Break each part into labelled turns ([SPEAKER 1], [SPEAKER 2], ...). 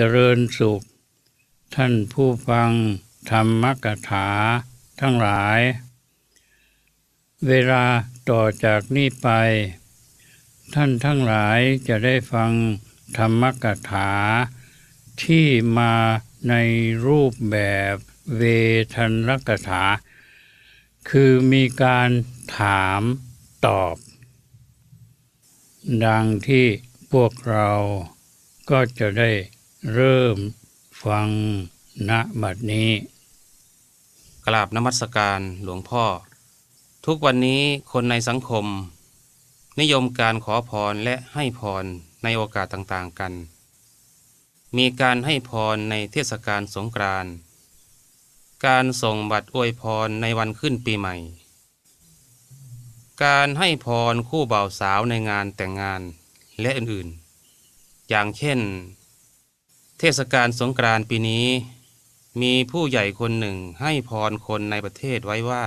[SPEAKER 1] เจริญสุข ท่านผู้ฟังธรรมกถา ทั้งหลาย เวลาต่อจากนี้ไป ท่านทั้งหลายจะได้ฟังธรรมกถา ที่มาในรูปแบบเวทนรกถา คือมีการถามตอบ ดังที่พวกเรา ก็
[SPEAKER 2] จะได้เริ่มฟังณบัดนี้กราบนมัสการหลวงพ่อ ทุกวันนี้คนในสังคม นิยมการขอพรและให้พรในโอกาสต่างๆกัน มีการให้พรในเทศกาลสงกรานต์การส่งบัตรอวยพรในวันขึ้นปีใหม่ การให้พรคู่บ่าวสาวในงานแต่งงานและอื่นๆ อย่างเช่นเทศกาลสงกรานต์ปีนี้ มีผู้ใหญ่คนหนึ่งให้พรคนในประเทศไว้ว่า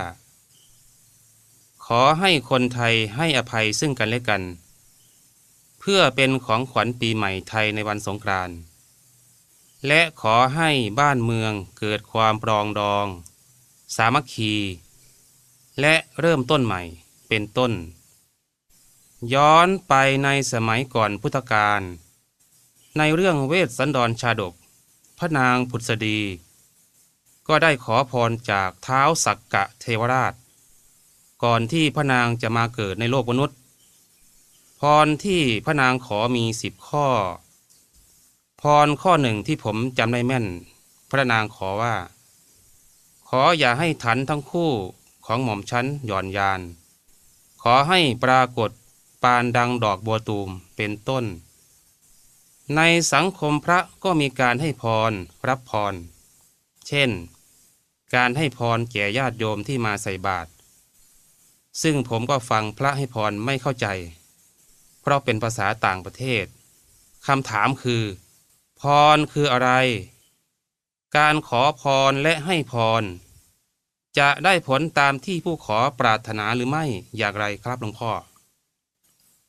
[SPEAKER 2] ขอให้คนไทยให้อภัยซึ่งกันและกัน เพื่อเป็นของขวัญปีใหม่ไทยในวันสงกรานต์และขอให้บ้านเมืองเกิดความปรองดอง สามัคคี และเริ่มต้นใหม่เป็นต้น ย้อนไปในสมัยก่อนพุทธกาลในเรื่องเวสสันดรชาดก พระนางผุสดีก็ได้ขอพรจากเท้าสักกะเทวราช ก่อนที่พระนางจะมาเกิดในโลกมนุษย์ พรที่พระนางขอมีสิบข้อ พรข้อหนึ่งที่ผมจำได้แม่น พระนางขอว่า ขออย่าให้ฐันทั้งคู่ของหม่อมชั้นหย่อนยาน ขอให้ปรากฏปานดังดอกบัวตูมเป็นต้นในสังคมพระก็มีการให้พรรับพร เช่น การให้พรแก่ญาติโยมที่มาใส่บาตรซึ่งผมก็ฟังพระให้พรไม่เข้าใจ เพราะเป็นภาษาต่างประเทศคำถามคือ พรคืออะไร การขอพรและให้พร จะได้ผลตามที่ผู้ขอปรารถนาหรือไม่อย่างไรครับหลวงพ่อ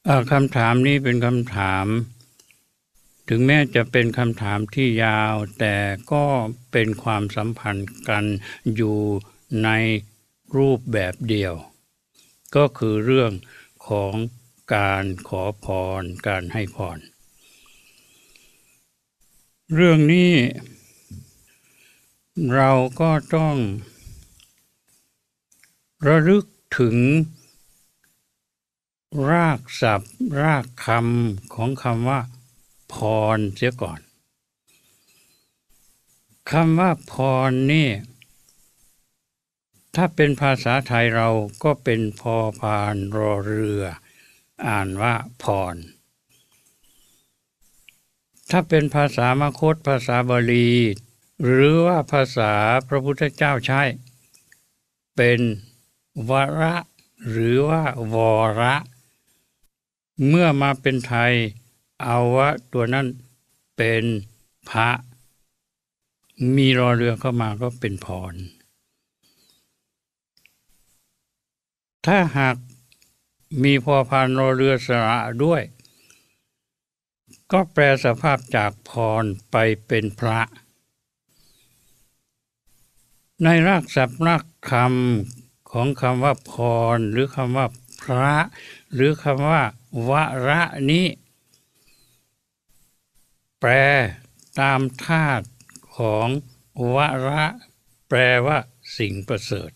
[SPEAKER 1] อคำถามนี้เป็นคำถามถึงแม้จะเป็นคำถามที่ยาวแต่ก็เป็นความสัมพันธ์กันอยู่ในรูปแบบเดียว ก็คือเรื่องของการขอพรการให้พรเรื่องนี้ เราก็ต้อง ระลึกถึง รากศัพท์รากคำของคำว่าพรเสียก่อนคำว่าพรนี่ ถ้าเป็นภาษาไทยเราก็เป็นพอพานรอเรือ อ่านว่าพร ถ้าเป็นภาษามคต ภาษาบาลีหรือว่าภาษาพระพุทธเจ้าใช้เป็นวระหรือว่าวระ เมื่อมาเป็นไทยเอาวะตัวนั้นเป็นพระ มีรอเรือเข้ามาก็เป็นพร ถ้าหากมีพอพานรอเรือสระด้วย ก็แปลสภาพจากพรไปเป็นพระ ในรากศัพท์รากคำของคำว่าพร หรือคำว่าพระ หรือคำว่า วระนี้แปลตามธาตุของวระแปลว่า สิ่งประเสริฐ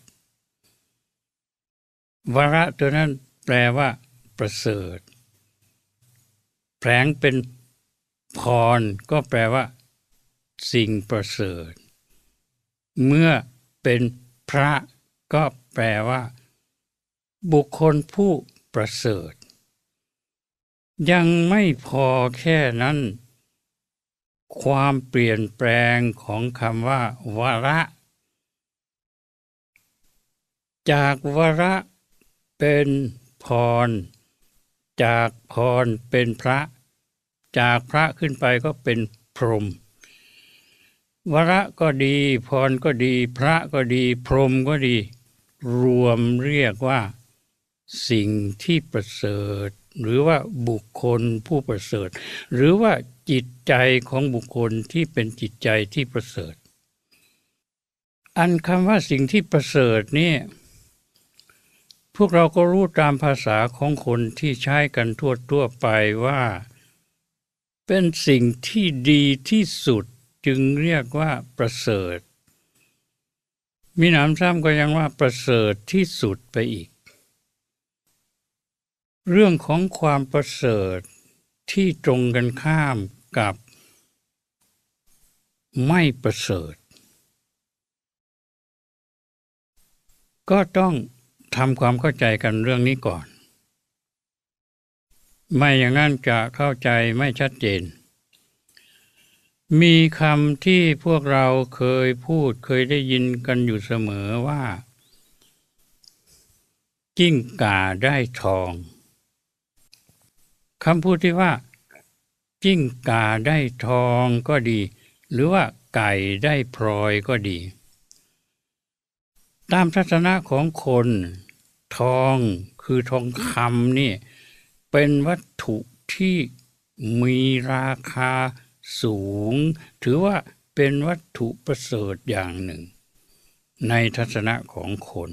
[SPEAKER 1] วระตัวนั้นแปลว่า ประเสริฐแผลงเป็นพรก็แปลว่า สิ่งประเสริฐ เมื่อเป็นพระก็แปลว่า บุคคลผู้ประเสริฐ ยังไม่พอแค่นั้นความเปลี่ยนแปลงของคำว่าวาระ จากวาระเป็นพร จากพรเป็นพระ จากพระขึ้นไปก็เป็นพรหมวระก็ดี พรก็ดีพระก็ดี พรหมก็ดี รวมเรียกว่า สิ่งที่ประเสริฐ หรือว่าบุคคลผู้ประเสริฐ หรือว่าจิตใจของบุคคลที่เป็นจิตใจที่ประเสริฐ อันคำว่าสิ่งที่ประเสริฐนี่พวกเราก็รู้ตามภาษาของคนที่ใช้กันทั่วทั่วไปว่า เป็นสิ่งที่ดีที่สุดจึงเรียกว่าประเสริฐ มีหนามซ้ำก็ยังว่าประเสริฐที่สุดไปอีก เรื่องของความประเสริฐที่ตรงกันข้ามกับไม่ประเสริฐ ก็ต้องทำความเข้าใจกันเรื่องนี้ก่อน ไม่อย่างนั้นจะเข้าใจไม่ชัดเจน มีคำที่พวกเราเคยพูดเคยได้ยินกันอยู่เสมอว่า กิ้งก่าได้ทองคำพูดที่ว่าจิ้งก่าได้ทองก็ดี หรือว่าไก่ได้พลอยก็ดี ตามทัศนะของคน ทองคือทองคำนี่ เป็นวัตถุที่มีราคาสูง ถือว่าเป็นวัตถุประเสริฐอย่างหนึ่ง ในทัศนะของคน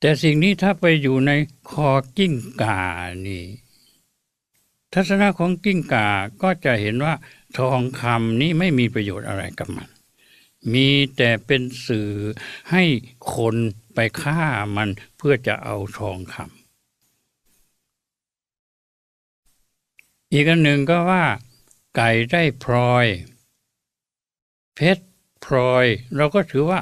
[SPEAKER 1] แต่สิ่งนี้ถ้าไปอยู่ในคอกิ้งก่านี่ทัศนะของกิ้งก่า ก็จะเห็นว่า ทองคำนี้ไม่มีประโยชน์อะไรกับมัน มีแต่เป็นสื่อให้คนไปฆ่ามันเพื่อจะเอาทองคำ อีกอันหนึ่งก็ว่า ไก่ได้พลอย เพชรพลอย เราก็ถือว่า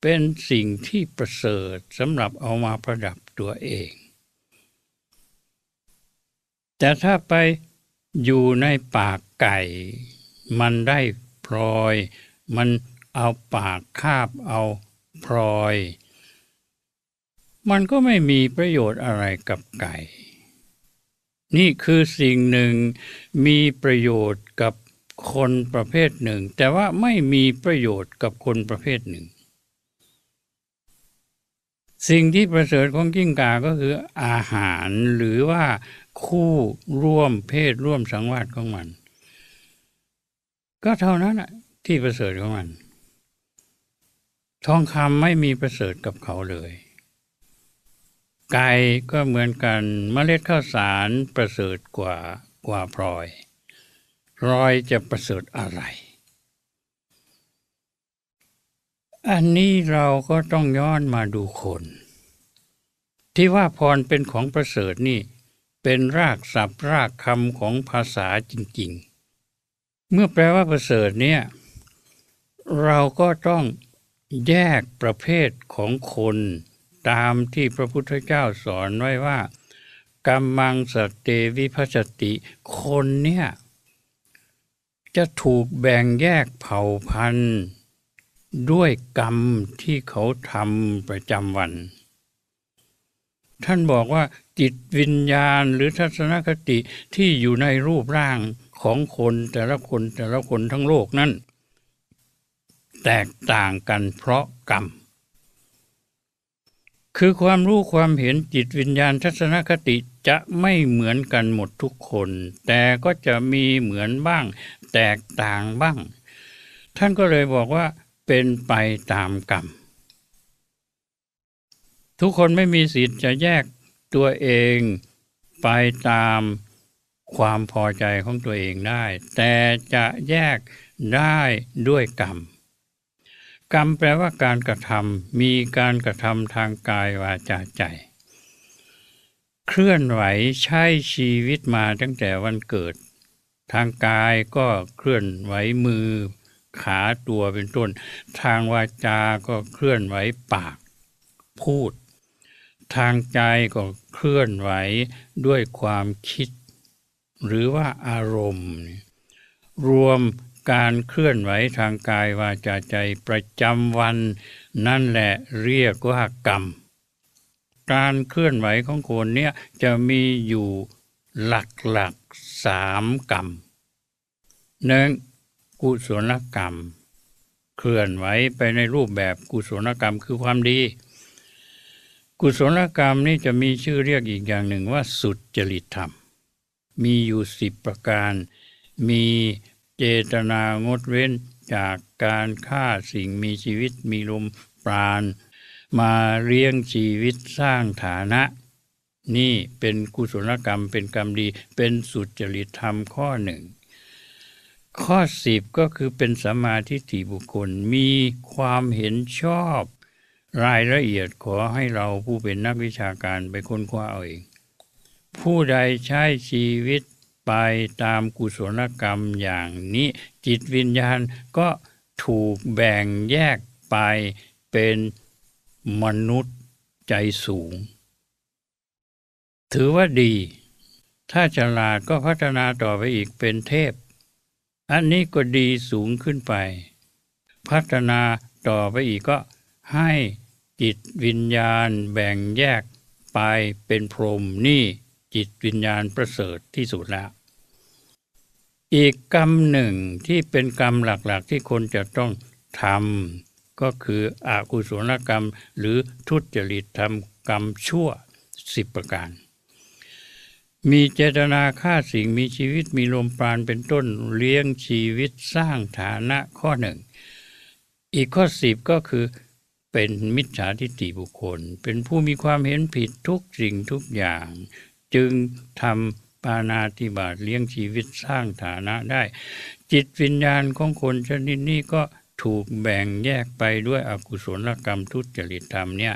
[SPEAKER 1] เป็นสิ่งที่ประเสริฐสำหรับเอามาประดับตัวเองแต่ถ้าไปอยู่ในปากไก่ มันได้พลอย มันเอาปากคาบเอาพลอย มันก็ไม่มีประโยชน์อะไรกับไก่ นี่คือสิ่งหนึ่งมีประโยชน์กับคนประเภทหนึ่ง แต่ว่าไม่มีประโยชน์กับคนประเภทหนึ่ง สิ่งที่ประเสริฐของกิ้งก่าก็คืออาหารหรือว่าคู่ร่วมเพศร่วมสังวาสของมัน ก็เท่านั้นอะที่ประเสริฐของมัน ทองคำไม่มีประเสริฐกับเขาเลย ไก่ก็เหมือนกันมเมล็ดข้าวสารประเสริฐกว่ากว่าพลอยพลอยจะประเสริฐอะไร อันนี้เราก็ต้องย้อนมาดูคน ที่ว่าพรเป็นของประเสริฐนี่เป็นรากศัพท์รากคำของภาษาจริงๆ เมื่อแปลว่าประเสริฐเนี่ย เราก็ต้องแยกประเภทของคน ตามที่พระพุทธเจ้าสอนไว้ว่ากรรมังสเตวิพัชติ คนเนี่ย จะถูกแบ่งแยกเผ่าพันธุ์ ด้วยกรรมที่เขาทำประจำวันท่านบอกว่าจิตวิญญาณหรือทัศนคติที่อยู่ในรูปร่างของคนแต่ละคนแต่ละคนทั้งโลกนั้น แตกต่างกันเพราะ กรรมคือความรู้ความเห็นจิตวิญญาณทัศนคติจะไม่เหมือนกันหมดทุกคน แต่ก็จะมีเหมือนบ้าง แตกต่างบ้าง ท่านก็เลยบอกว่าเป็นไปตามกรรมทุกคนไม่มีสิทธิ์ จะแยกตัวเองไปตามความพอใจของตัวเองได้ แต่จะแยกได้ด้วยกรรม กรรมแปลว่าการกระทำมีการกระทำทางกายวาจาใจ เคลื่อนไหวใช้ชีวิตมาตั้งแต่วันเกิด ทางกายก็เคลื่อนไหวมือ ขาตัวเป็นต้น ทางวาจา ก็เคลื่อนไหวปากพูดทางใจก็เคลื่อนไหวด้วยความคิด หรือว่าอารมณ์ รวมการเคลื่อนไหวทางกายวาจาใจประจำวันนั่นแหละเรียกว่ากรรม การเคลื่อนไหวของคนเนี่ยจะมีอยู่หลักหลักสามกรรมหนึ่งกุศลกรรม เคลื่อนไหวไปในรูปแบบกุศลกรรมคือความดีกุศลกรรมนี่จะมีชื่อเรียกอีกอย่างหนึ่งว่าสุดจริตธรรม มีอยู่สิบประการ มีเจตนางดเว้นจากการฆ่าสิ่งมีชีวิตมีลมปราณมาเลี้ยงชีวิตสร้างฐานะ นี่เป็นกุศลกรรมเป็นกรรมดีเป็นสุดจริตธรรมข้อหนึ่งข้อสิบก็คือเป็นสมาธิฏฐิบุคคลมีความเห็นชอบรายละเอียดขอให้เราผู้เป็นนักวิชาการไปค้นคว้าเอาเอง ผู้ใดใช้ชีวิตไปตามกุศลกรรมอย่างนี้ จิตวิญญาณก็ถูกแบ่งแยกไปเป็นมนุษย์ใจสูง ถือว่าดี ถ้าฉลาดก็พัฒนาต่อไปอีกเป็นเทพ อันนี้ก็ดีสูงขึ้นไป พัฒนาต่อไปอีกก็ให้จิตวิญญาณแบ่งแยกไปเป็นพรมนี่จิตวิญญาณประเสริฐที่สุดแล้วอีกกรรมหนึ่งที่เป็นกรรมหลักๆที่คนจะต้องทำก็คืออากุศลกรรมหรือทุจริตทำกรรมชั่วสิบประการ มีเจตนาฆ่าสิ่งมีชีวิตมีลมปราณเป็นต้นเลี้ยงชีวิตสร้างฐานะข้อหนึ่งอีกข้อสิบก็คือเป็นมิจฉาทิฏฐิบุคคล เป็นผู้มีความเห็นผิดทุกสิ่งทุกอย่าง จึงทำปานาติบาตเลี้ยงชีวิตสร้างฐานะได้ จิตวิญญาณของคนชนิดนี้ก็ถูกแบ่งแยกไปด้วยอกุศลกรรมทุจริตธรรมเนี่ย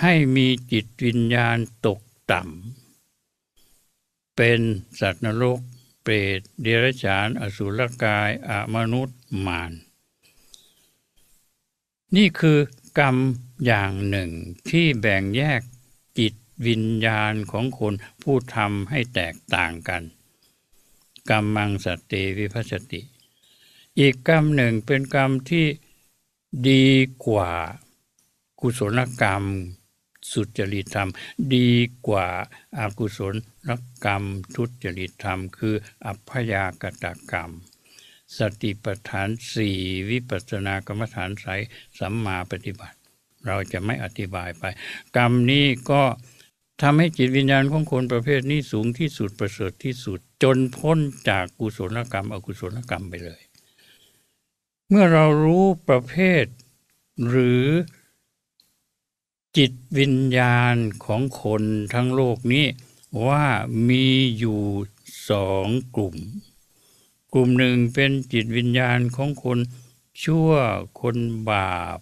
[SPEAKER 1] ให้มีจิตวิญญาณตกต่ำ เป็นสัตว์นรกเปรตเดรัจฉานอสุรกายอมนุษย์มารนี่คือกรรมอย่างหนึ่งที่แบ่งแยกจิตวิญญาณของคนผู้ทำให้แตกต่างกันกรรมมังสติวิพัสติ อีกกรรมหนึ่งเป็นกรรมที่ดีกว่า กุศลกรรมสุจริตธรรม ดีกว่าอากุศลกรรมทุจริตธรรม คือ อัพยากตกรรมสติปัฏฐานสี่ วิปัสสนากรรมฐานสายสัมมาปฏิบัติ เราจะไม่อธิบายไป กรรมนี้ก็ทำให้จิตวิญญาณของคนประเภทนี้สูงที่สุดประเสริฐที่สุดจนพ้นจากกุศลกรรมอกุศลกรรมไปเลย เมื่อเรารู้ประเภทหรือจิตวิญญาณของคนทั้งโลกนี้ว่ามีอยู่สองกลุ่มกลุ่มหนึ่งเป็นจิตวิญญาณของคนชั่วคนบาป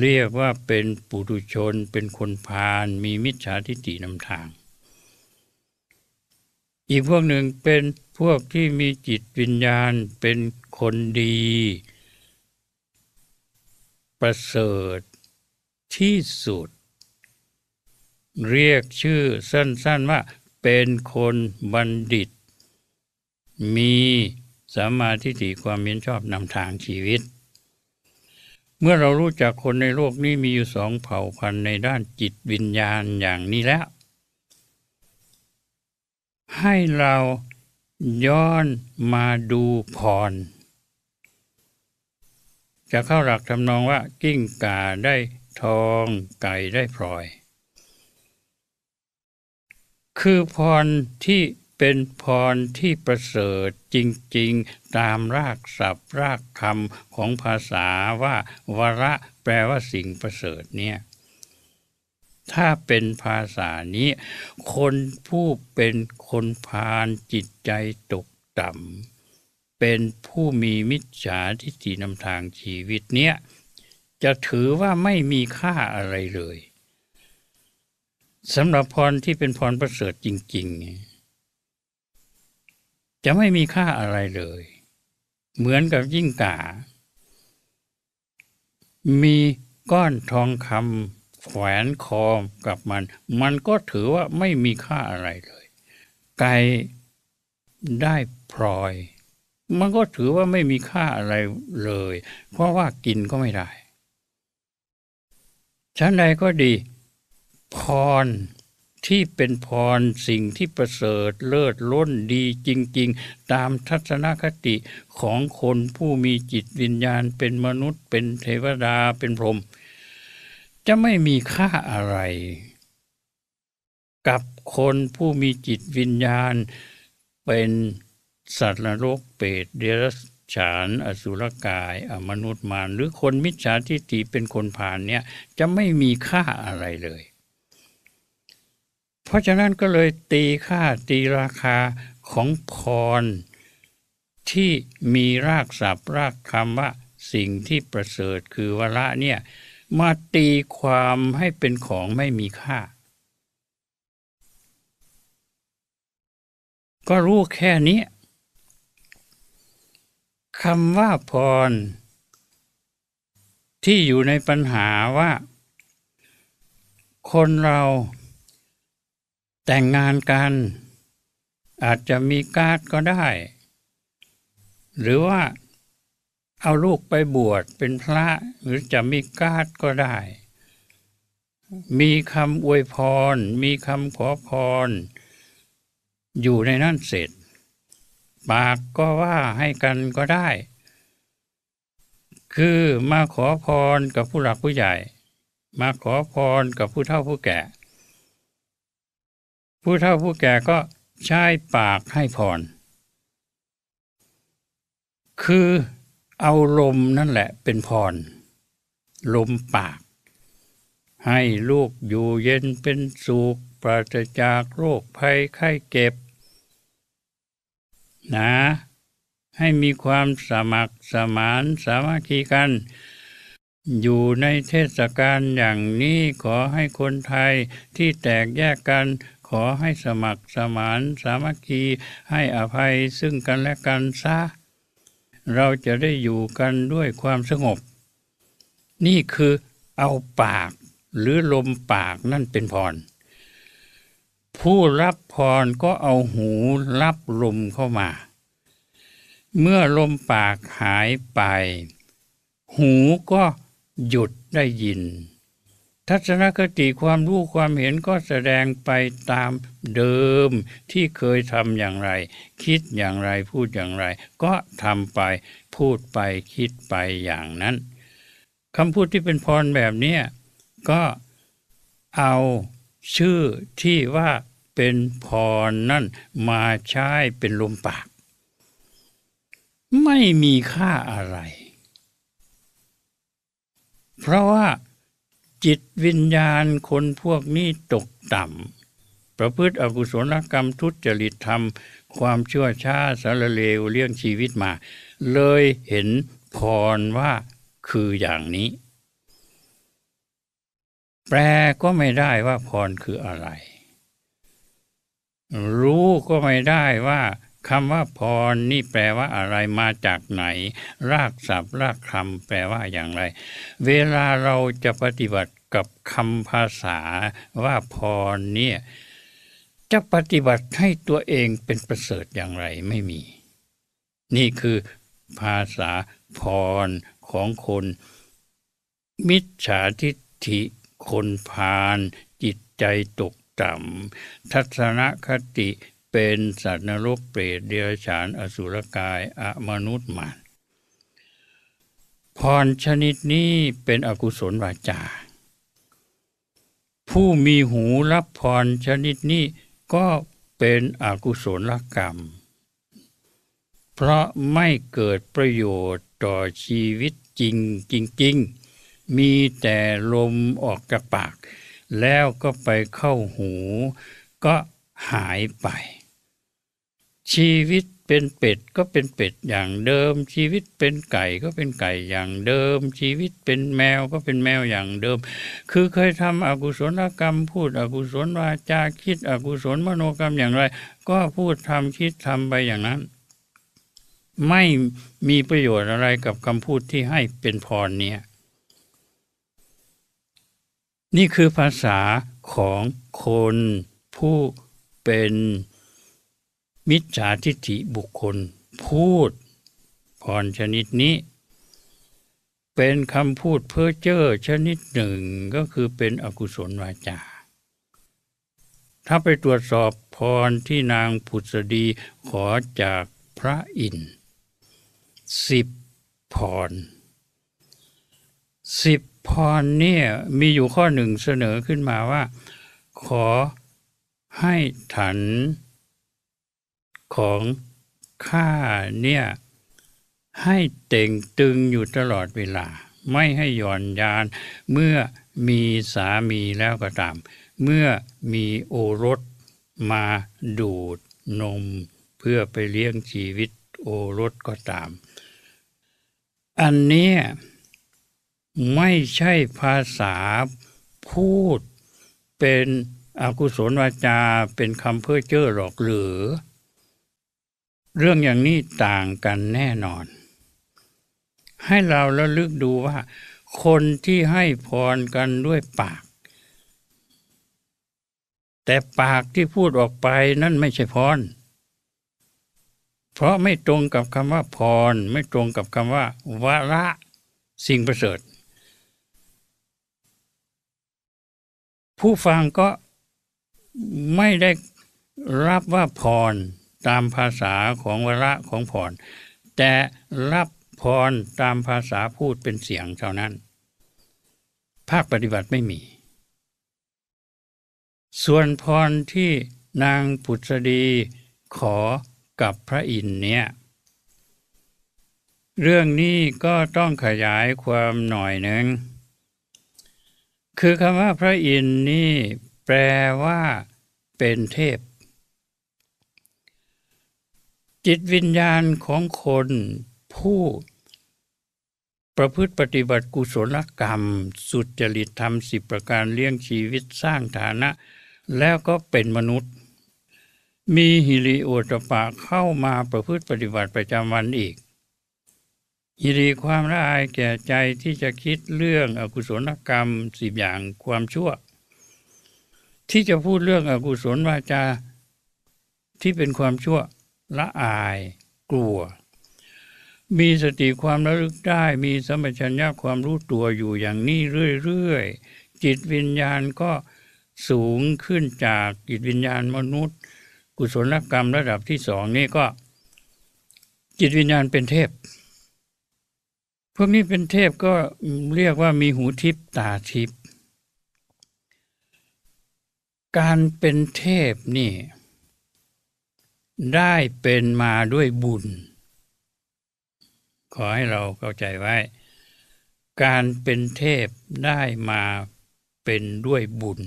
[SPEAKER 1] เรียกว่าเป็นปุถุชนเป็นคนพาลมีมิจฉาทิฏฐินำทาง อีกพวกหนึ่งเป็นพวกที่มีจิตวิญญาณเป็นคนดี ประเสริฐที่สุด เรียกชื่อสั้น ๆว่า เป็นคนบัณฑิตมีสัมมาทิฏฐิความเห็นชอบนำทางชีวิต เมื่อเรารู้จักคนในโลกนี้มีอยู่สองเผ่าพันธุ์ในด้านจิตวิญญาณอย่างนี้แล้ว ให้เราย้อนมาดูพรจะเข้าหลักทำนองว่า กิ้งก่าได้ทองไก่ได้พลอย คือพรที่เป็นพรที่ประเสริฐจริงๆ ตามรากศัพท์ รากคำของภาษาว่า วระแปลว่าสิ่งประเสริฐเนี่ย ถ้าเป็นภาษานี้ คนผู้เป็นคนพาลจิตใจตกต่ำเป็นผู้มีมิจฉาทิฏฐินำทางชีวิตเนี้ยจะถือว่าไม่มีค่าอะไรเลยสำหรับพรที่เป็นพรประเสริฐจริงๆจะไม่มีค่าอะไรเลย เหมือนกับยิ่งกามีก้อนทองคำแขวนคอกับมัน มันก็ถือว่าไม่มีค่าอะไรเลย ไก่ได้พลอย มันก็ถือว่าไม่มีค่าอะไรเลย เพราะว่ากินก็ไม่ได้ชั้นใดก็ดี พรที่เป็นพรสิ่งที่ประเสริฐเลิศล้นดีจริงๆ ตามทัศนคติของคนผู้มีจิตวิญญาณเป็นมนุษย์ เป็นเทวดาเป็นพรหมจะไม่มีค่าอะไร กับคนผู้มีจิตวิญญาณ เป็นสัตว์นรกเปรตเดรัจฉานอสุรกาย อมนุษย์มารหรือคนมิจฉาทิฏฐิเป็นคนผ่านเนี่ยจะไม่มีค่าอะไรเลยราะฉะนั้นก็เลยตีค่าตีราคาของพร ที่มีรากศัพท์รากคำว่า สิ่งที่ประเสริฐคือวละเนี่ย มาตีความให้เป็นของไม่มีค่า ก็รู้แค่นี้คำว่าพร ที่อยู่ในปัญหาว่า คนเราแต่งงานกัน อาจจะมีการ์ดก็ได้ หรือว่าเอาลูกไปบวชเป็นพระหรือจะมีการ์ดก็ได้ มีคำอวยพร มีคำขอพร อยู่ในนั้นเสร็จปากก็ว่าให้กันก็ได้ คือมาขอพรกับผู้หลักผู้ใหญ่ มาขอพรกับผู้เฒ่าผู้แก่ผู้เฒ่าผู้แก่ก็ใช้ปากให้พรคือเอาลมนั่นแหละเป็นพรลมปาก ให้ลูกอยู่เย็นเป็นสุขปราศจากโรคภัยไข้เก็บนะให้มีความสมัครสมานสามัคคีกัน อยู่ในเทศกาลอย่างนี้ขอให้คนไทยที่แตกแยกกันขอให้สมัครสมานสามัคคีให้อภัยซึ่งกันและกัน ซะ เราจะได้อยู่กันด้วยความสงบ นี่คือเอาปากหรือลมปากนั่นเป็นพร ผู้รับพรก็เอาหูรับลมเข้ามา เมื่อลมปากหายไป หูก็หยุดได้ยินทัศนคติความรู้ความเห็นก็แสดงไปตามเดิมที่เคยทำอย่างไร คิดอย่างไรพูดอย่างไร ก็ทำไป พูดไปคิดไปอย่างนั้นคำพูดที่เป็นพรแบบนี้ก็เอาชื่อที่ว่าเป็นพรนั่นมาใช้ เป็นลมปาก ไม่มีค่าอะไร เพราะว่าจิตวิญญาณคนพวกนี้ตกต่ำ ประพฤติอกุศลกรรมทุจริตธรรมความชั่วช้าสารเลวเลี้ยงชีวิตมา เลยเห็นพรว่าคืออย่างนี้ แปลก็ไม่ได้ว่าพรคืออะไร รู้ก็ไม่ได้ว่าคำว่าพร นี่แปลว่าอะไรมาจากไหน รากศัพท์ รากคำแปลว่าอย่างไร เวลาเราจะปฏิบัติกับคำภาษา ว่าพรเนี่ย จะปฏิบัติให้ตัวเองเป็นประเสริฐอย่างไรไม่มี นี่คือ ภาษา พร ของคน มิจฉาทิฏฐิ คนพาลจิตใจตกต่ำทัศนคติเป็นสัตว์นรกเปรต เดรัจฉานอสุรกายอมนุษย์มารพรชนิดนี้เป็นอกุศลวาจา ผู้มีหูรับพรชนิดนี้ก็เป็นอกุศลกรรม เพราะไม่เกิดประโยชน์ต่อชีวิตจริงจริงๆ มีแต่ลมออกจากปากแล้วก็ไปเข้าหูก็หายไปชีวิตเป็นเป็ดก็เป็นเป็ดอย่างเดิม ชีวิตเป็นไก่ก็เป็นไก่อย่างเดิม ชีวิตเป็นแมวก็เป็นแมวอย่างเดิม คือเคยทำอกุศลกรรมพูด อกุศลวาจาคิดอกุศลมโนกรรมอย่างไรก็พูดทำคิดทำไปอย่างนั้น ไม่มีประโยชน์อะไรกับคำพูดที่ให้เป็นพรเนี่ย นี่คือภาษาของคนผู้เป็นมิจฉาทิฏฐิบุคคลพูด พรชนิดนี้ เป็นคำพูดเพ้อเจ้อชนิดหนึ่งก็คือเป็นอกุศลวาจาถ้าไปตรวจสอบพรที่นางผุษดี ขอจากพระอินทร์สิบพรสิบพรเนี่ยมีอยู่ข้อหนึ่งเสนอขึ้นมาว่า ขอให้ถันของข้าเนี่ยให้เต่งตึงอยู่ตลอดเวลา ไม่ให้หย่อนยาน เมื่อมีสามีแล้วก็ตาม เมื่อมีโอรสมาดูดนมเพื่อไปเลี้ยงชีวิตโอรสก็ตาม อันนี้ไม่ใช่ภาษาพูดเป็นอกุศลวาจาเป็นคำเพื่อเจ้อหรอกหรือเรื่องอย่างนี้ต่างกันแน่นอน ให้เราระลึกดูว่าคนที่ให้พรกันด้วยปาก แต่ปากที่พูดออกไปนั่นไม่ใช่พรเพราะไม่ตรงกับคำว่า พร ไม่ตรงกับคำว่าวาระสิ่งประเสริฐ ผู้ฟังก็ไม่ได้รับว่าพรตามภาษาของวระของพรแต่รับพรตามภาษาพูดเป็นเสียงเท่านั้น ภาคปฏิบัติไม่มี ส่วนพรที่นางปุษดีขอกับพระอินเนี่ยเรื่องนี้ก็ต้องขยายความหน่อยหนึ่ง คือคำว่าพระอินนี่แปลว่าเป็นเทพจิตวิญญาณของคนผู้ ประพฤติปฏิบัติกุศลกรรมสุจริตธรรมสิบประการเลี้ยงชีวิตสร้างฐานะ แล้วก็เป็นมนุษย์ มีฮิริโอตปะเข้ามาประพฤติปฏิบัติประจำวันอีกฮิริความละอายแก่ใจที่จะคิดเรื่องอกุศลกรรมสิบอย่างความชั่ว ที่จะพูดเรื่องอกุศลวาจาที่เป็นความชั่วละอายกลัว มีสติความระลึกได้ มีสมัชัญญาความรู้ตัวอยู่อย่างนี้เรื่อยๆ จิตวิญญาณก็สูงขึ้นจากจิตวิญญาณมนุษย์ กุศลกรรมระดับที่สองนี่ก็ จิตวิญญาณเป็นเทพพวกนี้เป็นเทพก็เรียกว่ามีหูทิพตาทิพการเป็นเทพนี่ได้เป็นมาด้วยบุญ ขอให้เราเข้าใจไว้ การเป็นเทพได้มาเป็นด้วยบุญ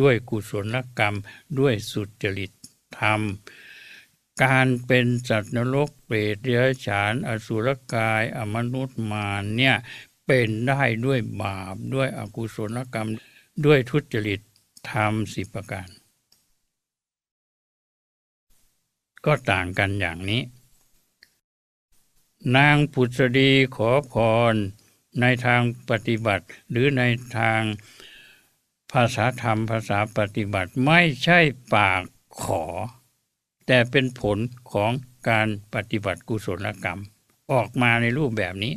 [SPEAKER 1] ด้วยกุศลกรรม ด้วยสุจริตธรรม การเป็นสัตว์นรกเปรตเดรัจฉานอสุรกายอมนุษย์มาเนี่ยเป็นได้ด้วยบาปด้วยอกุศลกรรม ด้วยทุจริตธรรมสิบประการก็ต่างกันอย่างนี้ นางปุษดีขอพร ในทางปฏิบัติหรือในทางภาษาธรรมภาษาปฏิบัติไม่ใช่ปากขอ แต่เป็นผลของการปฏิบัติกุศลกรรมออกมาในรูปแบบนี้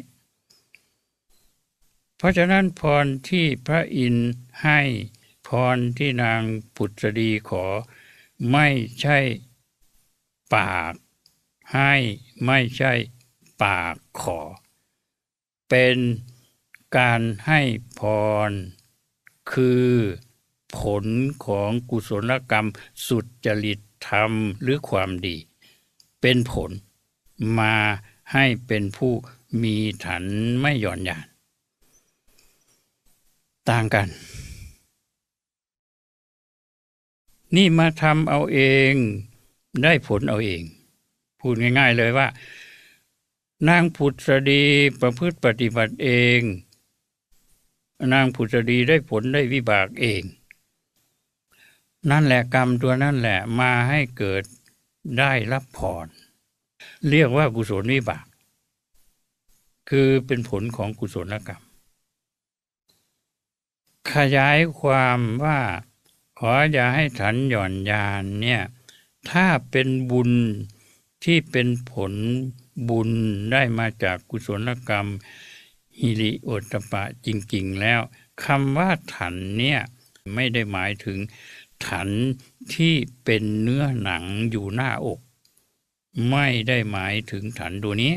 [SPEAKER 1] เพราะฉะนั้นพร ที่พระอินทร์ให้พร ที่นางปุตรีขอไม่ใช่ปากให้ไม่ใช่ปากขอ เป็นการให้พร คือผลของกุศลกรรมสุดจริตธรรมหรือความดี เป็นผลมาให้เป็นผู้มีฐานไม่หย่อนยาน ต่างกัน นี่มาทำเอาเองได้ผลเอาเอง พูดง่าย ๆ เลยว่า นางผุดสดีประพฤติปฏิบัติเองนางผุดสดีได้ผลได้วิบากเอง นั่นแหละกรรมตัวนั่นแหละมาให้เกิดได้รับผ่อนเรียกว่ากุศลวิบากคือเป็นผลของกุศลกรรม ขยายความว่าขออย่าให้ฉันหย่อนยานเนี่ยถ้าเป็นบุญที่เป็นผลบุญได้มาจากกุศลกรรมฮิริโอตปะจริงๆแล้วคำว่าถันเนี่ยไม่ได้หมายถึงถันที่เป็นเนื้อหนังอยู่หน้าอก ไม่ได้หมายถึงถันตัวนี้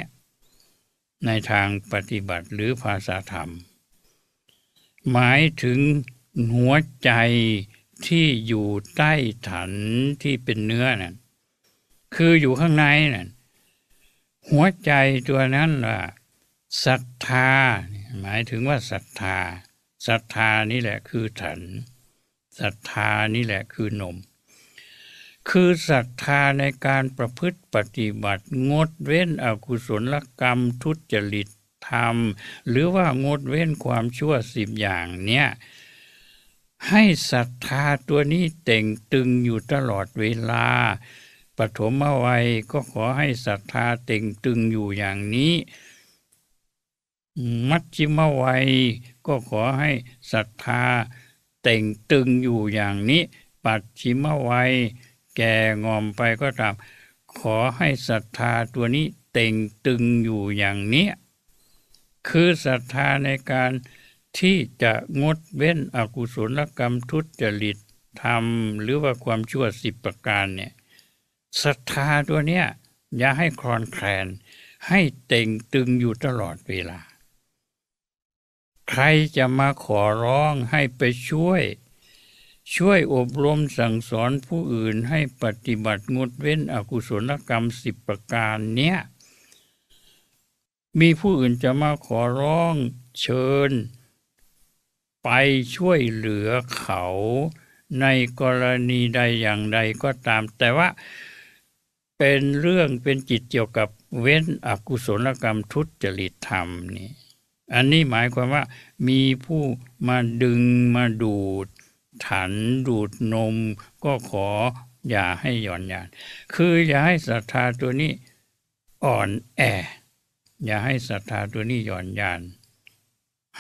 [SPEAKER 1] ในทางปฏิบัติหรือภาษาธรรม หมายถึง หัวใจที่อยู่ใต้ฐานที่เป็นเนื้อนั่นคืออยู่ข้างในนั่นหัวใจตัวนั้นว่าศรัทธาหมายถึงว่าศรัทธาศรัทธานี่แหละคือฐานศรัทธานี่แหละคือนม คือศรัทธาในการประพฤติปฏิบัติ งดเว้นอกุศลกรรมทุจริตธรรม หรือว่างดเว้นความชั่วสิบอย่างเนี้ยให้ศรัทธาตัวนี้เต่งตึงอยู่ตลอดเวลาปฐมวัยก็ขอให้ศรัทธาเต่งตึงอยู่อย่างนี้ มัชฌิมวัยก็ขอให้ศรัทธาเต่งตึงอยู่อย่างนี้ ปัจฉิมวัย แก่งอมไปก็ตามขอให้ศรัทธาตัวนี้เต่งตึงอยู่อย่างนี้ คือศรัทธาในการที่จะงดเว้น อกุศลกรรมทุจริตทำหรือว่าความชั่วสิบประการเนี่ยศรัทธาตัวเนี้ยอย่าให้คลอนแคลน ให้เต่งตึงอยู่ตลอดเวลา ใครจะมาขอร้องให้ไปช่วย ช่วยอบรมสั่งสอนผู้อื่นให้ปฏิบัติ งดเว้นอกุศลกรรมสิบประการเนี้ยมีผู้อื่นจะมาขอร้องเชิญไปช่วยเหลือเขาในกรณีใดอย่างใดก็ตามแต่ว่า เป็นเรื่องเป็นจิตเกี่ยวกับเว้นอกุศลกรรมทุจริตธรรมนี่อันนี้หมายความว่า มีผู้มาดึงมาดูดถัน ดูดนม ก็ขออย่าให้หย่อนยาน คืออย่าให้ศรัทธาตัวนี้ อ่อนแอ อย่าให้ศรัทธาตัวนี้หย่อนยาน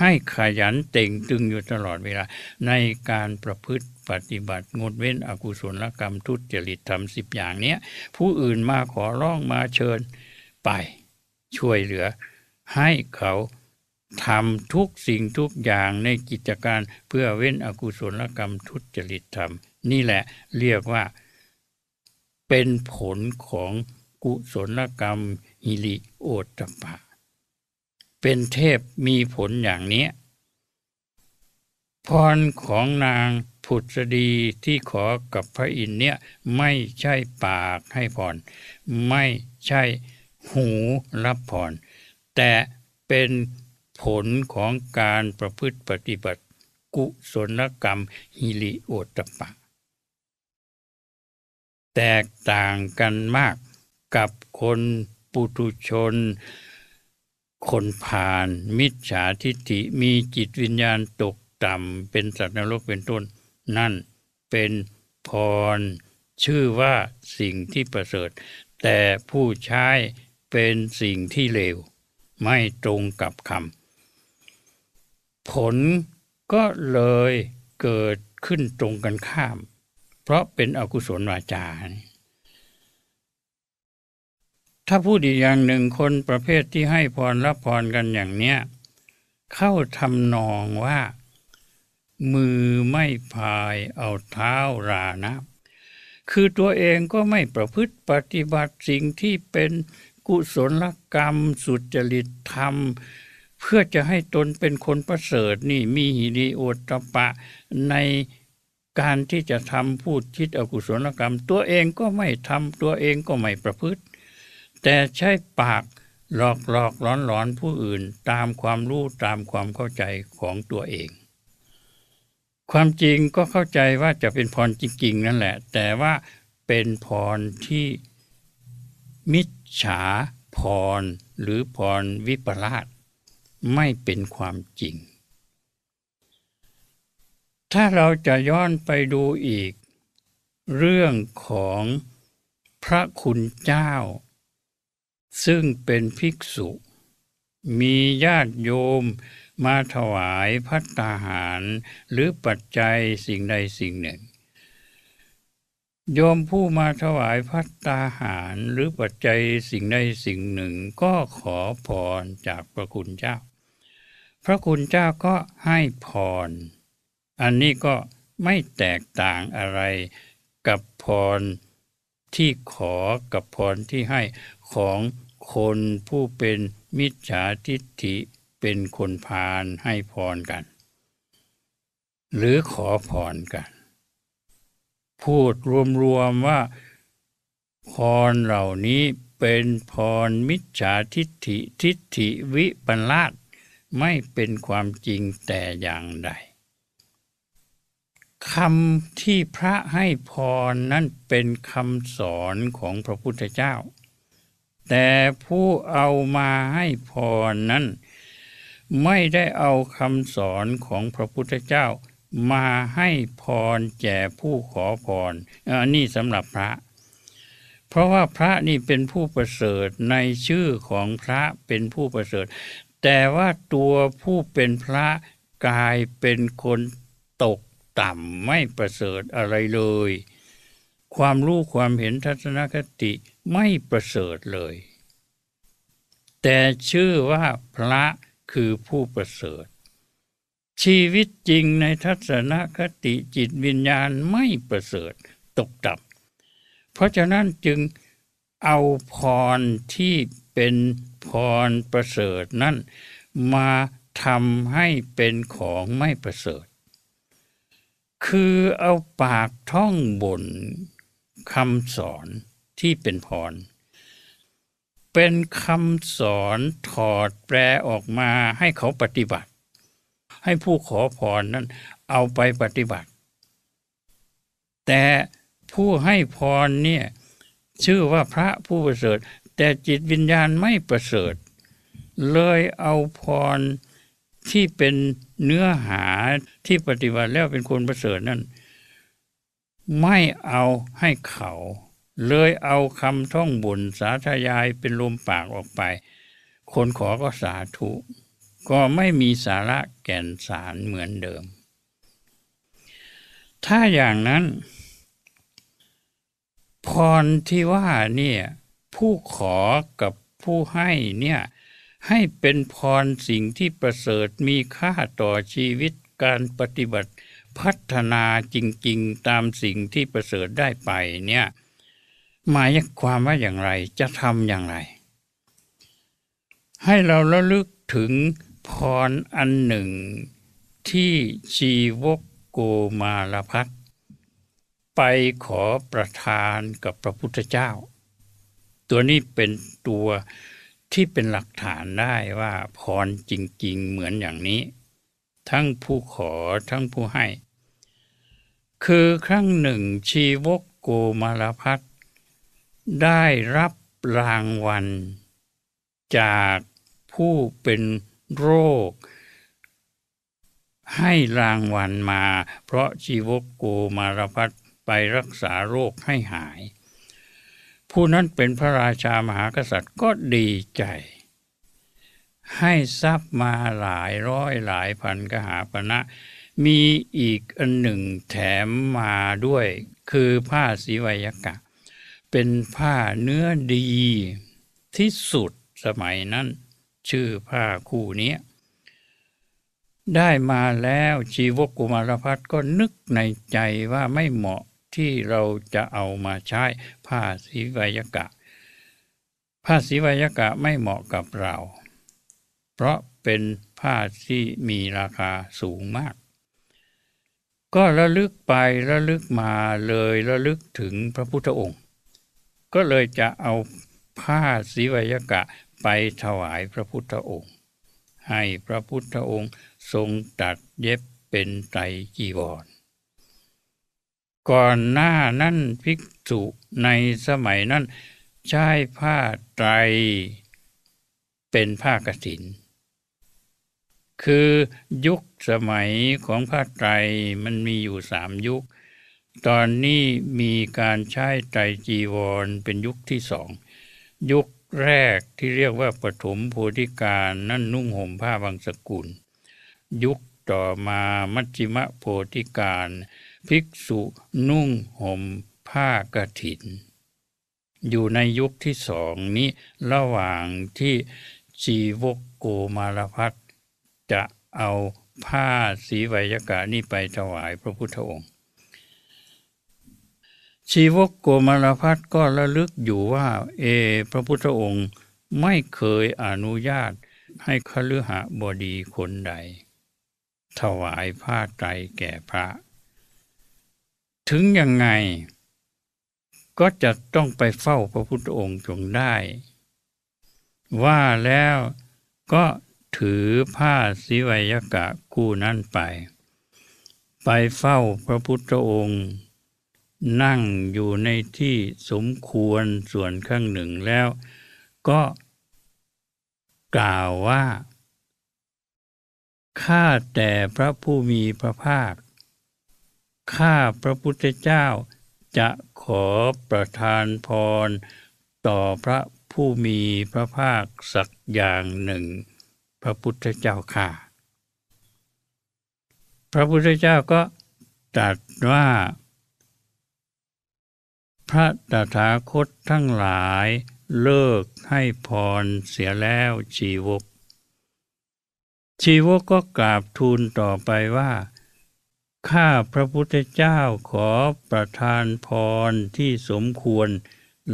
[SPEAKER 1] ให้ขยันเต่งตึงอยู่ตลอดเวลาในการประพฤติปฏิบัติงดเว้นอกุศลกรรมทุจริตทำสิบอย่างเนี้ย ผู้อื่นมาขอร้องมาเชิญไปช่วยเหลือให้เขาทำทุกสิ่งทุกอย่างในกิจการเพื่อเว้นอกุศลกรรมทุจริตธรรม นี่แหละเรียกว่าเป็นผลของกุศลกรรมฮิริโอตปะเป็นเทพมีผลอย่างนี้พรของนางผุดสดีที่ขอกับพระอินเนี่ยไม่ใช่ปากให้พรไม่ใช่หูรับพรแต่เป็นผลของการประพฤติปฏิบัติ กุศลกรรมฮิริโอตปะ แตกต่างกันมากกับคนปุถุชนคนผ่านมิจฉาทิฏฐิมีจิตวิญญาณตกต่ำเป็นสัตว์นรกเป็นต้น นั่นเป็นพรชื่อว่าสิ่งที่ประเสริฐ แต่ผู้ใช้เป็นสิ่งที่เลวไม่ตรงกับคำผลก็เลยเกิดขึ้นตรงกันข้าม เพราะเป็นอกุศลวาจาถ้าพูดอีกอย่างหนึ่งคนประเภทที่ให้พรรับพรกันอย่างเนี้ยเข้าทำนองว่า มือไม่พายเอาเท้ารานะคือตัวเองก็ไม่ประพฤติปฏิบัติสิ่งที่เป็นกุศลกรรมสุจริตธรรม เพื่อจะให้ตนเป็นคนประเสริฐนี่มีหิริโอตปะ ในการที่จะทำพูดคิดอกุศลกรรม ตัวเองก็ไม่ทำตัวเองก็ไม่ประพฤติแต่ใช้ปากหลอกหลอกหลอนหลอนผู้อื่นตามความรู้ตามความเข้าใจของตัวเอง ความจริงก็เข้าใจว่าจะเป็นพรจริง ๆ นั่นแหละ แต่ว่าเป็นพรที่มิจฉา พรหรือพรวิปลาสไม่เป็นความจริง ถ้าเราจะย้อนไปดูอีก เรื่องของพระคุณเจ้าซึ่งเป็นภิกษุ มีญาติโยมมาถวายพัตตาหาร หรือปัจจัยสิ่งใดสิ่งหนึ่ง โยมผู้มาถวายพัตตาหารหรือปัจจัยสิ่งใดสิ่งหนึ่ง ก็ขอพรจากพระคุณเจ้า พระคุณเจ้าก็ให้พร อันนี้ก็ไม่แตกต่างอะไรกับพรที่ขอกับพรที่ให้ของคนผู้เป็นมิจฉาทิฏฐิเป็นคนพาลให้พรกัน หรือขอพรกัน พูดรวมๆว่า พรเหล่านี้เป็นพรมิจฉาทิฏฐิทิฏฐิวิปลาสไม่เป็นความจริงแต่อย่างใดคำที่พระให้พรนั้นเป็นคำสอนของพระพุทธเจ้าแต่ผู้เอามาให้พรนั้น ไม่ได้เอาคำสอนของพระพุทธเจ้า มาให้พรแก่ผู้ขอพรอนี่สำหรับพระ เพราะว่าพระนี่เป็นผู้ประเสริฐในชื่อของพระเป็นผู้ประเสริฐ แต่ว่าตัวผู้เป็นพระกลายเป็นคนตกต่ำไม่ประเสริฐอะไรเลย ความรู้ความเห็นทัศนคติไม่ประเสริฐเลย แต่ชื่อว่าพระคือผู้ประเสริฐ ชีวิตจริงในทัศนคติจิตวิญญาณไม่ประเสริฐตกต่ำเพราะฉะนั้นจึงเอาพรที่เป็นพรประเสริฐนั้น มาทำให้เป็นของไม่ประเสริฐ คือเอาปากท่องบนคำสอนที่เป็นพร เป็นคำสอนถอดแปลออกมาให้เขาปฏิบัติ ให้ผู้ขอพรนั้น เอาไปปฏิบัติ แต่ผู้ให้พรเนี่ยชื่อว่าพระผู้ประเสริฐ แต่จิตวิญญาณไม่ประเสริฐ เลยเอาพรที่เป็นเนื้อหาที่ปฏิบัติแล้วเป็นคนประเสริฐนั้น ไม่เอาให้เขาเลยเอาคำท่องบุญสาธยายเป็นลมปากออกไป คนขอก็สาธุ ก็ไม่มีสาระแก่นสารเหมือนเดิม ถ้าอย่างนั้น พรที่ว่าเนี่ยผู้ขอกับผู้ให้เนี่ยให้เป็นพรสิ่งที่ประเสริฐมีค่าต่อชีวิตการปฏิบัติพัฒนาจริงๆตามสิ่งที่ประเสริฐได้ไปเนี่ยหมายความว่าอย่างไร จะทำอย่างไร ให้เราระลึกถึงพรอันหนึ่งที่ชีวกโกมาลพักไปขอประทานกับพระพุทธเจ้า ตัวนี้เป็นตัวที่เป็นหลักฐานได้ว่าพรจริงๆเหมือนอย่างนี้ ทั้งผู้ขอทั้งผู้ให้ คือครั้งหนึ่งชีวกโกมาลพัทได้รับรางวัลจากผู้เป็นโรค ให้รางวัลมา เพราะชีวโกมารพัฒไปรักษาโรคให้หาย ผู้นั้นเป็นพระราชามหากษัตริย์ก็ดีใจ ให้ทรัพย์มาหลายร้อยหลายพันกหาปณะนะมีอีกอันหนึ่งแถมมาด้วยคือผ้าสีวยกะเป็น ผ้าเนื้อดีที่สุดสมัยนั้นชื่อผ้าคู่นี้ ได้มาแล้วชีวกุมารพัฒก็นึกในใจว่าไม่เหมาะที่เราจะเอามาใช้ผ้าสีวยกะผ้าสีวยกะไม่เหมาะกับเรา เพราะเป็นผ้าที่มีราคาสูงมาก ก็ระลึกไประลึกมาเลยระลึกถึงพระพุทธองค์ก็เลยจะเอาผ้าศิวยกะ ไปถวายพระพุทธองค์ ให้พระพุทธองค์ทรงตัดเย็บเป็นไตรจีวรก่อนหน้านั้นภิกษุในสมัยนั้นใช้ผ้าไตรเป็นผ้ากสิน คือยุคสมัยของผ้าไตรมันมีอยู่สามยุคตอนนี้มีการใช้ไตรจีวรเป็นยุคที่สองยุคแรกที่เรียกว่าปฐมโพธิการนั่นนุ่งห่มผ้าบางสกุล ยุคต่อมามัชฌิมโพธิการภิกษุนุ่งห่มผ้ากระถิน อยู่ในยุคที่สองนี้ ระหว่างที่ชีวกโกมารพัทจะเอาผ้าสีไวยากะนี้ไปถวายพระพุทธองค์ชีวกโกมารพัฒก็ระลึกอยู่ว่าเอพระพุทธองค์ไม่เคยอนุญาตให้คฤหบดีคนใด ถวายผ้าไตรแก่พระ ถึงยังไง ก็จะต้องไปเฝ้าพระพุทธองค์จงได้ ว่าแล้วก็ถือผ้าสิวยกะกู้นั่นไป ไปเฝ้าพระพุทธองค์นั่งอยู่ในที่สมควรส่วนข้างหนึ่งแล้ว ก็กล่าวว่าข้าแต่พระผู้มีพระภาคข้าพระพุทธเจ้าจะขอประทานพร ต่อพระผู้มีพระภาคสักอย่างหนึ่ง พระพุทธเจ้าค่ะ พระพุทธเจ้าก็ตรัสว่าพระตถาคตทั้งหลายเลิกให้พร เสียแล้วชีวก ชีวกก็กราบทูลต่อไปว่า ข้าพระพุทธเจ้าขอประทานพรที่สมควร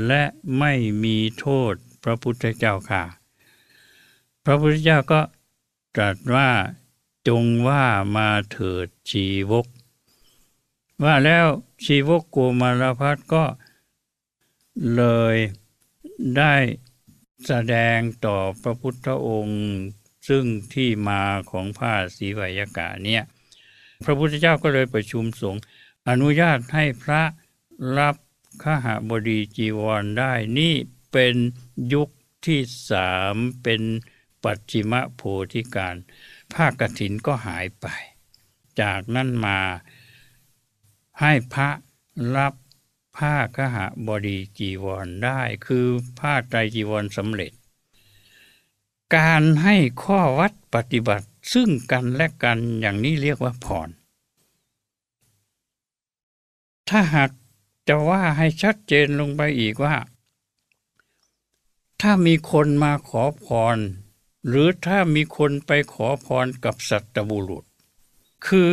[SPEAKER 1] และไม่มีโทษพระพุทธเจ้าค่ะ พระพุทธเจ้าก็ตรัสว่าจงว่ามาเถิดชีวก ว่าแล้วชีวกโกมารพัฒก็เลยได้แสดงต่อพระพุทธองค์ซึ่งที่มาของผ้าสีไวยากาเนี่ยพระพุทธเจ้าก็เลยประชุมสงฆ์อนุญาตให้พระรับขหบดีจีวรได้นี่เป็นยุคที่สามเป็นปัจจิมโพธิการผ้ากถินก็หายไป จากนั้นมาให้พระรับผ้าคหบดีจีวรได้คือผ้าไตรจีวรสำเร็จ การให้ข้อวัดปฏิบัติซึ่งกันและกันอย่างนี้เรียกว่าผ่อนถ้าหากจะว่าให้ชัดเจนลงไปอีกว่า ถ้ามีคนมาขอพร หรือถ้ามีคนไปขอพรกับสัตบุรุษ คือ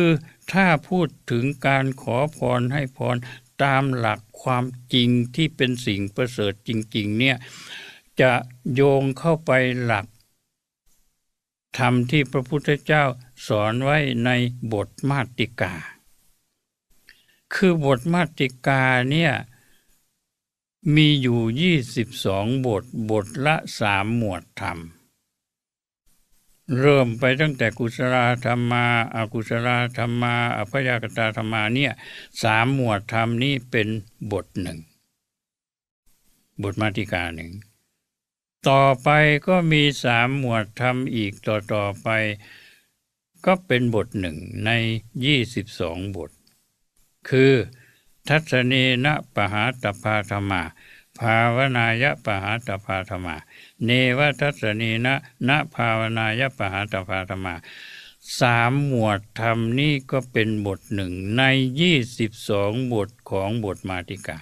[SPEAKER 1] ถ้าพูดถึงการขอพรให้พรตามหลักความจริงที่เป็นสิ่งประเสริฐจริงๆเนี่ยจะโยงเข้าไปหลักธรรมที่พระพุทธเจ้าสอนไว้ในบทมาติกา คือบทมาติกาเนี่ยมีอยู่ 22 บทบทละสามหมวดธรรมเริ่มไปตั้งแต่กุศลธรรมาอากุศลธรรมาอภยากตาธรรมาเนี่ยสามหมวดธรรมนี้เป็นบทหนึ่งบทมาติกาหนึ่งต่อไปก็มีสามหมวดธรรมอีกต่อต่อไปก็เป็นบทหนึ่งในยี่สิบองบท คือทัศนีนะปหาตภาธรรมาภาวนายปหาตภาธรรมา เนวทัศนีนะนะภาวนายปหาตภาธรรมา สามหมวดธรรมนี่ก็เป็นบทหนึ่งในยี่สิบสองบทของบทมาติกา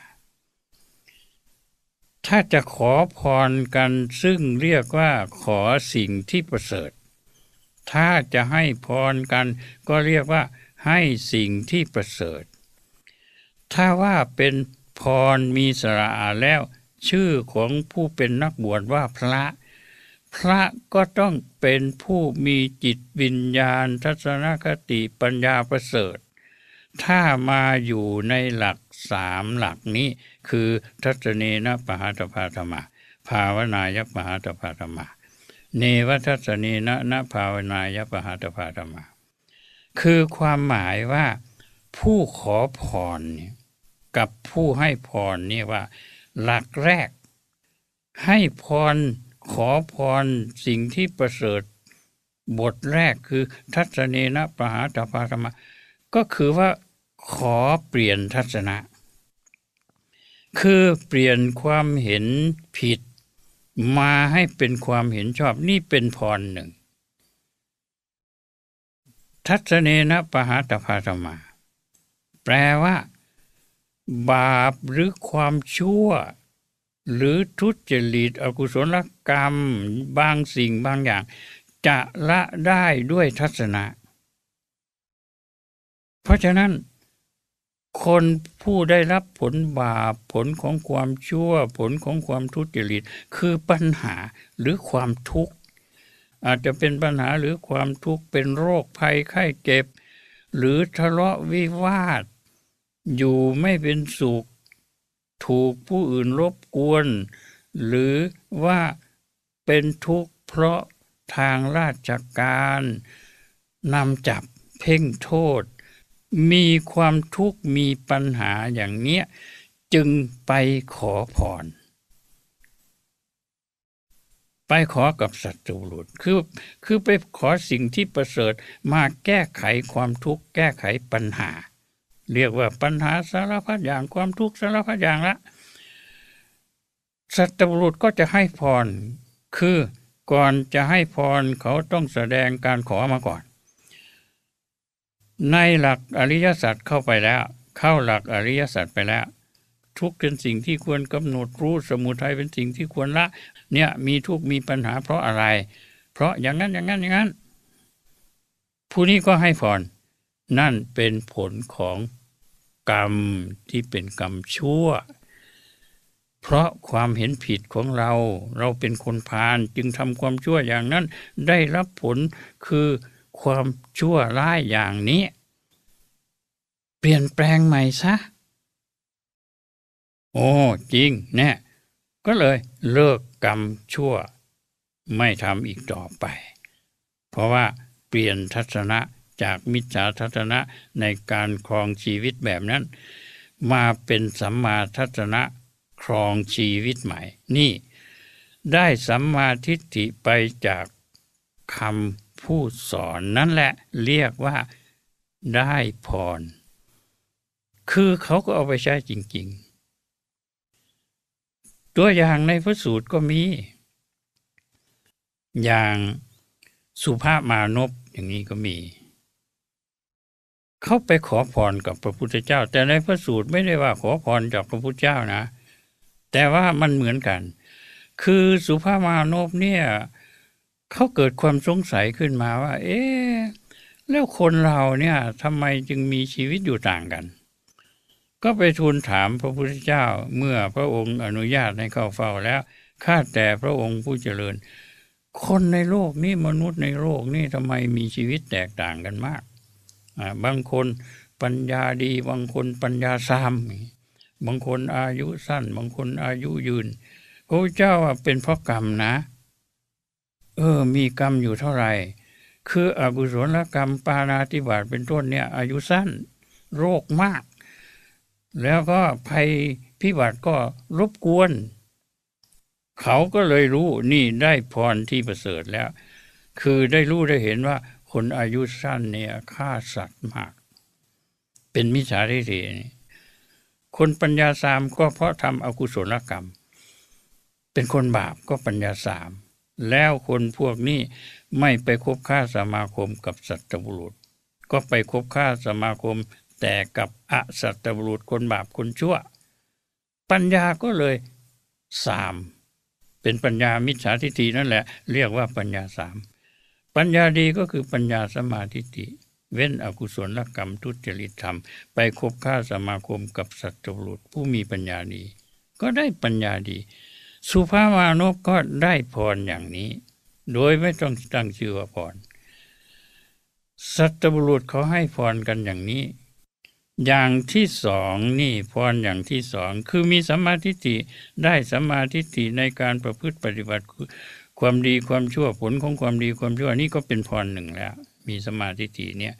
[SPEAKER 1] ถ้าจะขอพรกันซึ่งเรียกว่าขอสิ่งที่ประเสริฐ ถ้าจะให้พรกันก็เรียกว่าให้สิ่งที่ประเสริฐ ถ้าว่าเป็นพรมีสระแล้วชื่อของผู้เป็นนักบวชว่าพระ พระก็ต้องเป็นผู้มีจิตวิญญาณทัศนคติปัญญาประเสริฐ ถ้ามาอยู่ในหลักสามหลักนี้คือทัศนนนะปหาตภาธรรมภาวนายปหาตภาธรรมเนวทัศนีนะนะภาวนายปหาตภาธรรมคือความหมายว่าผู้ขอพรเนี่ยกับ ผู้ให้พรนี่ว่า หลักแรก ให้พรขอพรสิ่งที่ประเสริฐบทแรกคือ ทัศนีนะปะหาตภาธรรมก็คือว่า ขอเปลี่ยนทัศนะ คือเปลี่ยนความเห็นผิดมาให้เป็นความเห็นชอบนี่เป็นพรหนึ่ง ทัศนีนะปะหาตภาธรรมแปลว่าบาปหรือความชั่วหรือทุจริตอกุศลกรรมบางสิ่งบางอย่าง จะละได้ด้วยทัศนะ เพราะฉะนั้น คนผู้ได้รับผลบาปผลของความชั่ว ผลของความทุจริตคือปัญหาหรือความทุกข์ อาจจะเป็นปัญหาหรือความทุกข์ เป็นโรคภัยไข้เจ็บ หรือทะเลาะวิวาทอยู่ไม่เป็นสุขถูกผู้อื่นรบกวน หรือว่าเป็นทุกข์เพราะทางราชการนำจับเพ่งโทษ มีความทุกข์มีปัญหาอย่างเนี้ยจึงไปขอพรไปขอกับสัตว์บรุษคือคือไปขอสิ่งที่ประเสริฐมาแก้ไขความทุกข์แก้ไขปัญหาเรียกว่าปัญหาสารพัดอย่างความทุกข์สารพัดอย่างละ สัตบุรุษก็จะให้พร คือก่อนจะให้พรเขาต้องแสดงการขอมาก่อน ในหลักอริยสัจเข้าไปแล้ว เข้าหลักอริยสัจไปแล้ว ทุกเป็นสิ่งที่ควรกำหนดรู้สมุทัยเป็นสิ่งที่ควรละ เนี่ย มีทุกมีปัญหา เพราะอะไร เพราะอย่างนั้นอย่างนั้นอย่างนั้น ผู้นี้ก็ให้พร นั่นเป็นผลของกรรม ที่เป็นกรรมชั่ว เพราะความเห็นผิดของเรา เราเป็นคนพาลจึงทำความชั่วอย่างนั้น ได้รับผลคือความชั่วร้ายอย่างนี้ เปลี่ยนแปลงใหม่ซะ โอ้จริงเน่ก็เลยเลิกกรรมชั่ว ไม่ทำอีกต่อไป เพราะว่าเปลี่ยนทัศนะจากมิจฉาทัศนะ ในการครองชีวิตแบบนั้น มาเป็นสัมมาทัศนะครองชีวิตใหม่ นี่ได้สัมมาทิฏฐิไปจากคำผู้สอนนั่นแหละเรียกว่าได้พร คือเขาก็เอาไปใช้จริง ๆ ตัวอย่างในพระสูตรก็มี อย่างสุภาพมานพอย่างนี้ก็มีเขาไปขอพรกับพระพุทธเจ้า แต่ในพระสูตรไม่ได้ว่าขอพรจากพระพุทธเจ้านะ แต่ว่ามันเหมือนกัน คือสุภามานพเนี่ยเขาเกิดความสงสัยขึ้นมาว่า เอ๊ะแล้วคนเราเนี่ยทำไมจึงมีชีวิตอยู่ต่างกัน ก็ไปทูลถามพระพุทธเจ้าเมื่อพระองค์อนุญาตให้เข้าเฝ้าแล้วข้าแต่พระองค์ผู้เจริญ คนในโลกนี่มนุษย์ในโลกนี่ทำไมมีชีวิตแตกต่างกันมากบางคนปัญญาดีบางคนปัญญาสาม บางคนอายุสั้น บางคนอายุยืนพระเจ้าเป็นเพราะกรรมนะ เออมีกรรมอยู่เท่าไหร่คืออกุศลกรรมปาณาติบาตเป็นต้นเนี่ย อายุสั้น โรคมาก แล้วก็ภัยพิบัติก็รบกวน เขาก็เลยรู้นี่ได้พรที่ประเสริฐแล้ว คือได้รู้ได้เห็นว่าคนอายุสั้นเนี่ยฆ่าสัตว์มากเป็นมิจฉาทิฏฐิคนปัญญาสามก็เพราะทำอกุศลกรรม เป็นคนบาปก็ปัญญาสามแล้วคนพวกนี้ไม่ไปคบค้าสมาคมกับสัตว์บุรุษ ก็ไปคบค้าสมาคม แต่กับอสัตว์บุรุษคนบาปคนชั่ว ปัญญาก็เลยสามเป็นปัญญามิจฉาทิฏฐินั่นแหละเรียกว่าปัญญาสามปัญญาดีก็คือปัญญาสมาธิติเว้นอกุศลกรรมทุจริตธรรมไปคบค้าสมาคมกับสัตว์บรุษผู้มีปัญญาดีก็ได้ปัญญาดี สุภามานพก็ได้พรอย่างนี้ โดยไม่ต้องตั้งชื่อว่าพร สัตบปรุษเขาให้พรกันอย่างนี้ อย่างที่สองนี่พรอย่างที่สองคือมีสมาธิิได้สมาธิิในการประพฤติปฏิบัติความดีความชั่วผลของความดีความชั่วนี่ก็เป็นพรหนึ่งแล้ว มีสมาธิทีเนี่ย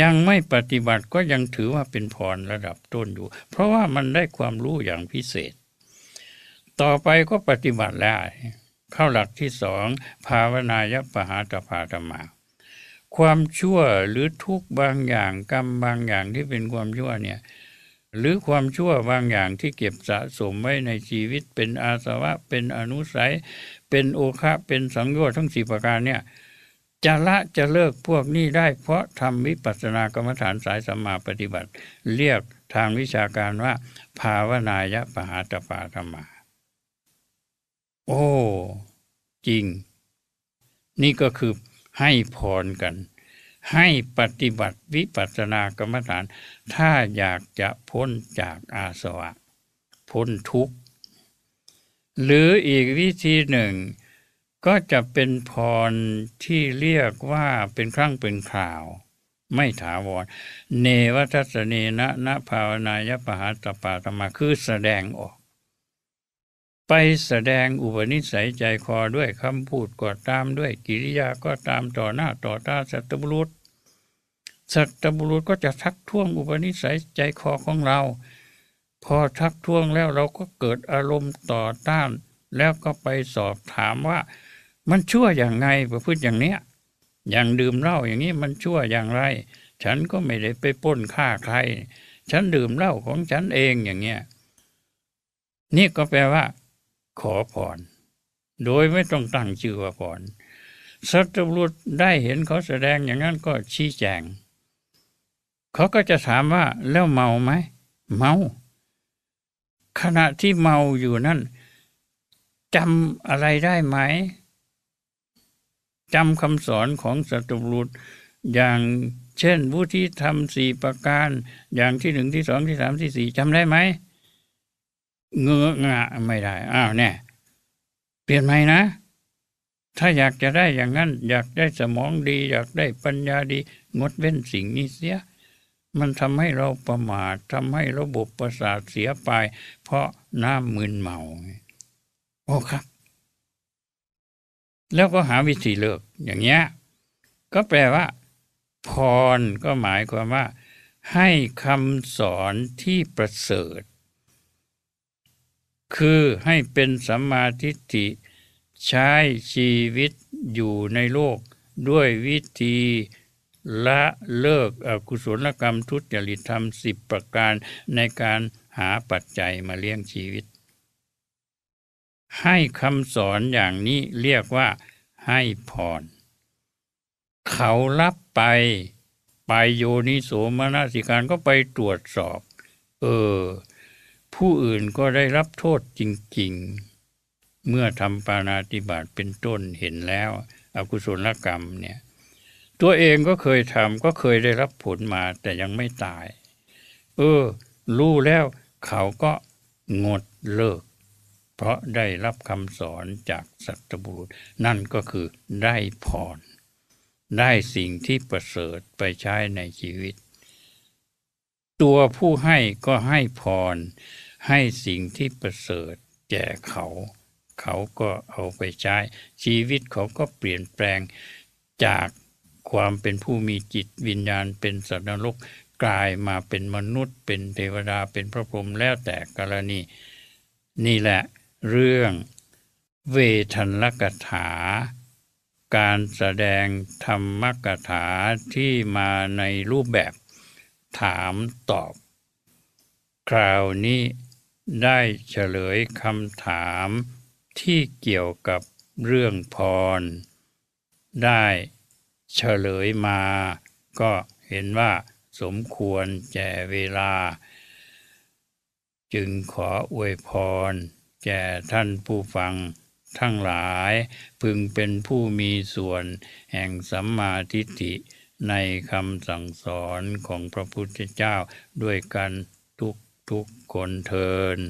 [SPEAKER 1] ยังไม่ปฏิบัติก็ยังถือว่าเป็นพรระดับต้นอยู่ เพราะว่ามันได้ความรู้อย่างพิเศษ ต่อไปก็ปฏิบัติแล้วเข้าหลักที่สองภาวนายปหาตภาธรรมา ความชั่วหรือทุกบางอย่าง กรรมบางอย่างที่เป็นความชั่วเนี่ยหรือความชั่วบางอย่างที่เก็บสะสมไว้ในชีวิต เป็นอาสวะเป็นอนุสัยเป็นโอคะเป็นสังโยชน์ทั้งสี่ประการเนี่ย จะละจะเลิกพวกนี้ได้เพราะทำวิปัสสนากรรมฐานสายสัมมาปฏิบัติ เรียกทางวิชาการว่า ภาวนายะปหาตปาธรรมา โอ้ จริง นี่ก็คือให้พรกัน ให้ปฏิบัติวิปัสสนากรรมฐาน ถ้าอยากจะพ้นจากอาสวะ พ้นทุกขหรืออีกวิธีหนึ่ง ก็จะเป็นพรที่เรียกว่าเป็นครั้งเป็นข่าว ไม่ถาวรเนวัตสเนนะนะภาวนายปหาตปาตมาคือแสดงออก ไปแสดงอุปนิสัยใจคอด้วยคำพูดก็ตามด้วยกิริยาก็ตามต่อหน้าต่อตาสัตบุรุษสัตบุรุษก็จะทักท้วงอุปนิสัยใจคอของเราพอทักท้วงแล้วเราก็เกิดอารมณ์ต่อต้าน แล้วก็ไปสอบถามว่า มันชั่วอย่างไงประพฤติอย่างเนี้ย อย่างดื่มเหล้าอย่างนี้มันชั่วอย่างไร ฉันก็ไม่ได้ไปป้นฆ่าใคร ฉันดื่มเหล้าของฉันเองอย่างเงี้ย นี่ก็แปลว่า ขอผ่อน โดยไม่ต้องตั้งชื่อว่าผ่อนสัตว์รุษได้เห็นเขาแสดงอย่างนั้น ก็ชี้แจง เขาก็จะถามว่า แล้วเมาไหมเมาขณะที่เมาอยู่นั่นจำอะไรได้ไหมจำคำสอนของสัตบุรุษอย่างเช่นผู้ที่ทำสี่ประการ อย่างที่หนึ่งที่สองที่สามที่สี่จำได้ไหม เงืองะไม่ได้ อ้าวเนี่ย เปลี่ยนไหมนะ ถ้าอยากจะได้อย่างนั้น อยากได้สมองดี อยากได้ปัญญาดี งดเว้นสิ่งนี้เสียมันทำให้เราประมาททำให้ระบบประสาทเสียไป เพราะน้ามึนเมาโอ้ครับ แล้วก็หาวิธีเลิกอย่างเงี้ยก็แปลว่า พรก็หมายความว่า ให้คำสอนที่ประเสริฐ คือให้เป็นสัมมาทิฏฐิใช้ชีวิตอยู่ในโลกด้วยวิธีละเลิกกุศลกรรมทุจริตธรรมสิบประการในการหาปัจจัยมาเลี้ยงชีวิต ให้คำสอนอย่างนี้เรียกว่าให้พรเขารับไปไปโยนิโสมนสิการก็ไปตรวจสอบ เออ ผู้อื่นก็ได้รับโทษจริง ๆ เมื่อทำปาณาติบาตเป็นต้นเห็นแล้ว อกุศลกรรมเนี่ยตัวเองก็เคยทำก็เคยได้รับผลมาแต่ยังไม่ตาย เออรู้แล้วเขาก็งดเลิก เพราะได้รับคำสอนจากสัตบุรุษนั่นก็คือได้พรได้สิ่งที่ประเสริฐไปใช้ในชีวิต ตัวผู้ให้ก็ให้พร ให้สิ่งที่ประเสริฐแก่เขา เขาก็เอาไปใช้ ชีวิตเขาก็เปลี่ยนแปลงจากความเป็นผู้มีจิตวิญญาณเป็นสัตว์นรกกลายมาเป็นมนุษย์เป็นเทวดาเป็นพระพรหมแล้วแต่กรณี นี่แหละเรื่องเวทันลกถา การแสดงธรรมกถาที่มาในรูปแบบถามตอบ คราวนี้ได้เฉลยคำถามที่เกี่ยวกับเรื่องพรได้เฉลยมาก็เห็นว่าสมควรแก่เวลา จึงขออวยพร แก่ท่านผู้ฟังทั้งหลาย พึงเป็นผู้มีส่วนแห่งสัมมาทิฏฐิในคำสั่งสอนของพระพุทธเจ้าด้วยกันทุกทุกคนเทิน